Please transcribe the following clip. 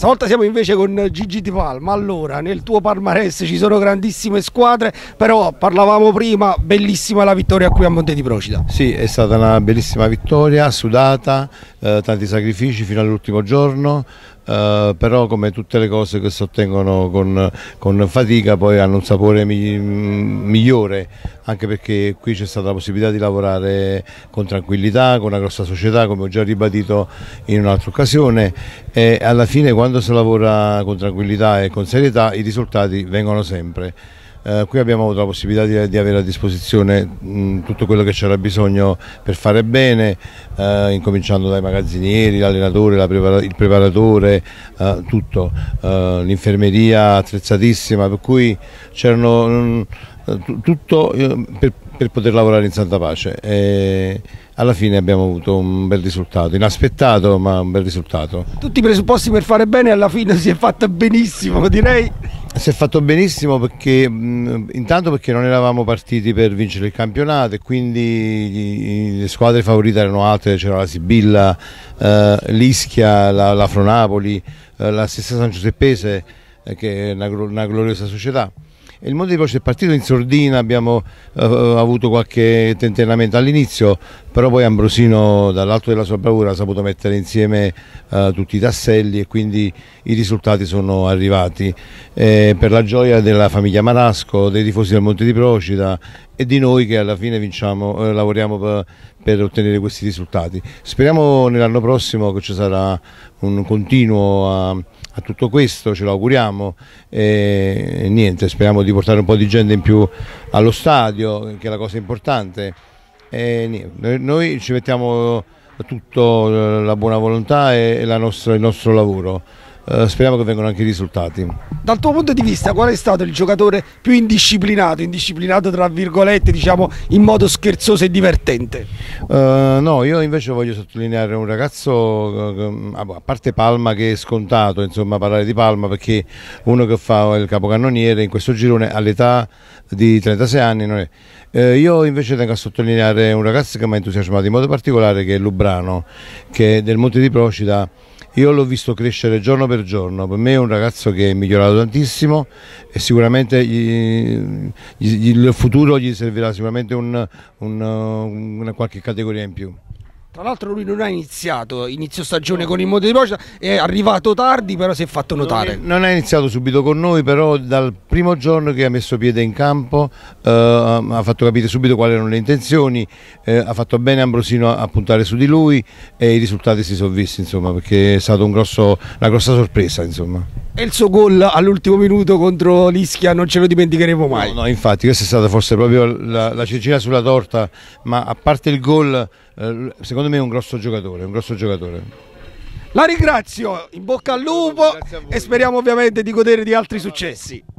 Stavolta siamo invece con Gigi Di Palma. Allora, nel tuo palmarès ci sono grandissime squadre, però parlavamo prima, bellissima la vittoria qui a Monte di Procida. Sì, è stata una bellissima vittoria, sudata, eh, tanti sacrifici fino all'ultimo giorno, eh, però come tutte le cose che si ottengono con, con fatica poi hanno un sapore mi, migliore, anche perché qui c'è stata la possibilità di lavorare con tranquillità, con una grossa società, come ho già ribadito in un'altra occasione, e alla fine quando si lavora con tranquillità e con serietà i risultati vengono sempre. Eh, qui abbiamo avuto la possibilità di, di avere a disposizione mh, tutto quello che c'era bisogno per fare bene, eh, incominciando dai magazzinieri, l'allenatore, prepara il preparatore, eh, tutto, eh, l'infermeria attrezzatissima, per cui c'erano mm, eh, tutto per, per, poter lavorare in Santa Pace. E alla fine abbiamo avuto un bel risultato, inaspettato ma un bel risultato. Tutti i presupposti per fare bene alla fine si è fatta benissimo, direi. Si è fatto benissimo perché mh, intanto perché non eravamo partiti per vincere il campionato e quindi le squadre favorite erano altre, c'era la Sibilla, eh, l'Ischia, la, la Fronapoli, eh, la stessa San Giuseppese eh, che è una, una gloriosa società il Monte di voce è partito in sordina, abbiamo eh, eh, avuto qualche tentennamento all'inizio, però poi Ambrosino dall'alto della sua bravura ha saputo mettere insieme eh, tutti i tasselli e quindi i risultati sono arrivati. Eh, per la gioia della famiglia Marasco, dei tifosi del Monte di Procida e di noi che alla fine vinciamo, eh, lavoriamo per, eh, per ottenere questi risultati. Speriamo nell'anno prossimo che ci sarà un continuo a ah, a tutto questo, ce lo auguriamo. E, niente, speriamo di portare un po' di gente in più allo stadio, che è la cosa importante. E, niente, noi ci mettiamo tutto la buona volontà e, nostra, il nostro lavoro. Eh, speriamo che vengano anche i risultati. Dal tuo punto di vista qual è stato il giocatore più indisciplinato, indisciplinato tra virgolette diciamo in modo scherzoso e divertente? Uh, no, io invece voglio sottolineare un ragazzo, eh, ah, boh, a parte Palma che è scontato, insomma parlare di Palma perché uno che fa il capocannoniere in questo girone all'età di 36 anni non è... Eh, io invece tengo a sottolineare un ragazzo che mi ha entusiasmato in modo particolare che è Lubrano, che è del Monte di Procida io l'ho visto crescere giorno per giorno, per me è un ragazzo che è migliorato tantissimo e sicuramente gli, gli, gli, il futuro gli servirà sicuramente un, un, uh, una qualche categoria in più. Tra l'altro lui non ha iniziato, inizio stagione con il Monte di Procida, è arrivato tardi però si è fatto notare. Non ha iniziato subito con noi però dal primo giorno che ha messo piede in campo eh, ha fatto capire subito quali erano le intenzioni, eh, ha fatto bene Ambrosino a, puntare su di lui e i risultati si sono visti insomma perché è stata un una grossa sorpresa insomma. E il suo gol all'ultimo minuto contro l'Ischia non ce lo dimenticheremo mai. No, no infatti, questa è stata forse proprio la, la cecina sulla torta, ma a parte il gol, eh, secondo me è un grosso giocatore, un grosso giocatore. La ringrazio, in bocca al lupo e speriamo ovviamente di godere di altri successi.